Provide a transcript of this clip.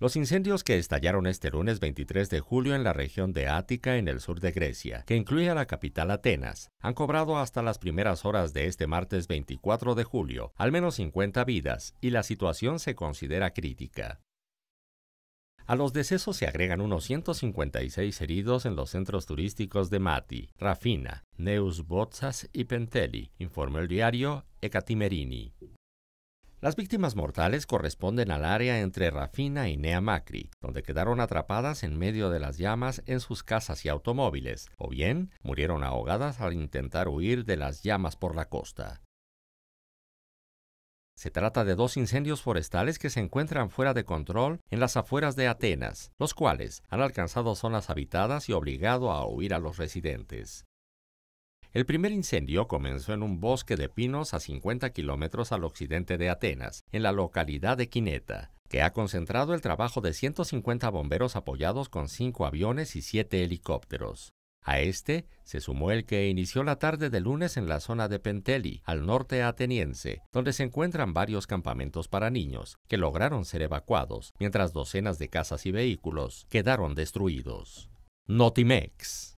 Los incendios que estallaron este lunes 23 de julio en la región de Ática, en el sur de Grecia, que incluye a la capital Atenas, han cobrado hasta las primeras horas de este martes 24 de julio al menos 50 vidas y la situación se considera crítica. A los decesos se agregan unos 156 heridos en los centros turísticos de Mati, Rafina, Neus Botsas y Penteli, informó el diario Ecatimerini. Las víctimas mortales corresponden al área entre Rafina y Nea Macri, donde quedaron atrapadas en medio de las llamas en sus casas y automóviles, o bien murieron ahogadas al intentar huir de las llamas por la costa. Se trata de dos incendios forestales que se encuentran fuera de control en las afueras de Atenas, los cuales han alcanzado zonas habitadas y obligado a huir a los residentes. El primer incendio comenzó en un bosque de pinos a 50 kilómetros al occidente de Atenas, en la localidad de Quineta, que ha concentrado el trabajo de 150 bomberos apoyados con cinco aviones y siete helicópteros. A este se sumó el que inició la tarde de lunes en la zona de Penteli, al norte ateniense, donde se encuentran varios campamentos para niños, que lograron ser evacuados, mientras docenas de casas y vehículos quedaron destruidos. Notimex